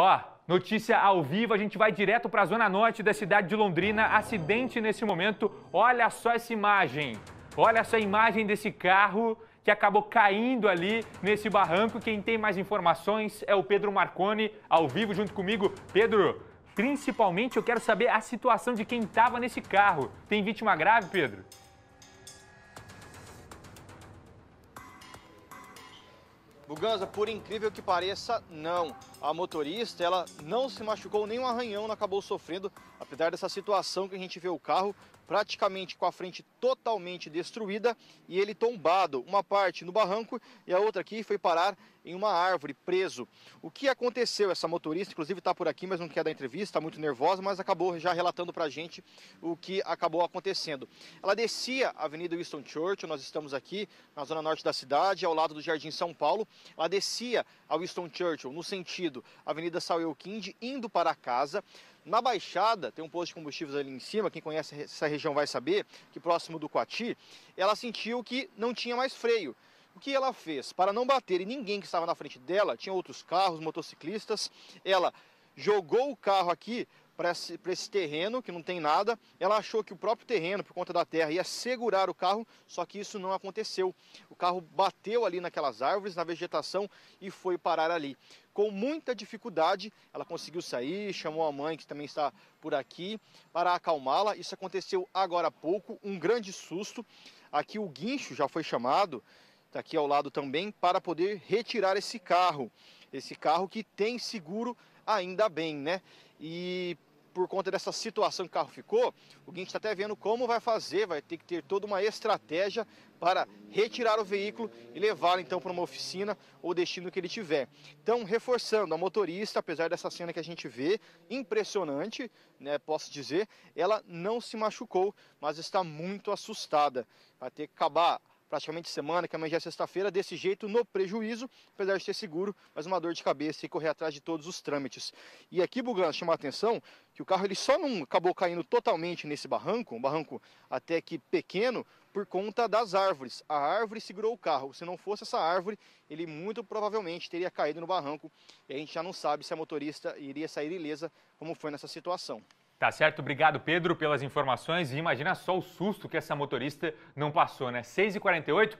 Ó, notícia ao vivo, a gente vai direto para a zona norte da cidade de Londrina. Acidente nesse momento. Olha só essa imagem. Olha só a imagem desse carro que acabou caindo ali nesse barranco. Quem tem mais informações é o Pedro Marconi, ao vivo junto comigo. Pedro, principalmente eu quero saber a situação de quem estava nesse carro. Tem vítima grave, Pedro? Buganza, por incrível que pareça, não. A motorista, ela não se machucou, nem um arranhão, não acabou sofrendo, apesar dessa situação que a gente vê o carro praticamente com a frente totalmente destruída e ele tombado, uma parte no barranco e a outra aqui foi parar em uma árvore, preso. O que aconteceu? Essa motorista, inclusive, está por aqui, mas não quer dar entrevista, está muito nervosa, mas acabou já relatando para a gente o que acabou acontecendo. Ela descia a Avenida Winston Churchill, nós estamos aqui na zona norte da cidade, ao lado do Jardim São Paulo. Ela descia a Winston Churchill no sentido Avenida Saul Kind, indo para casa. Na Baixada, tem um posto de combustíveis ali em cima, quem conhece essa região vai saber, que próximo do Coati, ela sentiu que não tinha mais freio. O que ela fez? Para não bater em ninguém que estava na frente dela, tinha outros carros, motociclistas, ela jogou o carro aqui para esse, esse terreno, que não tem nada. Ela achou que o próprio terreno, por conta da terra, ia segurar o carro, só que isso não aconteceu. O carro bateu ali naquelas árvores, na vegetação e foi parar ali. Com muita dificuldade, ela conseguiu sair, chamou a mãe, que também está por aqui, para acalmá-la. Isso aconteceu agora há pouco, um grande susto. Aqui o guincho já foi chamado, está aqui ao lado também, para poder retirar esse carro. Esse carro que tem seguro ainda bem, né? E por conta dessa situação que o carro ficou, o Guincho está até vendo como vai fazer, vai ter que ter toda uma estratégia para retirar o veículo e levá-lo então para uma oficina ou destino que ele tiver. Então, reforçando, a motorista, apesar dessa cena que a gente vê, impressionante, né, posso dizer, ela não se machucou, mas está muito assustada. Vai ter que acabar praticamente semana, que amanhã já é sexta-feira, desse jeito, no prejuízo, apesar de ser seguro, mas uma dor de cabeça e correr atrás de todos os trâmites. E aqui, Bugan, chamar a atenção que o carro ele só não acabou caindo totalmente nesse barranco, um barranco até que pequeno, por conta das árvores. A árvore segurou o carro. Se não fosse essa árvore, ele muito provavelmente teria caído no barranco. E a gente já não sabe se a motorista iria sair ilesa, como foi nessa situação. Tá certo, obrigado Pedro pelas informações e imagina só o susto que essa motorista não passou, né? 6h48,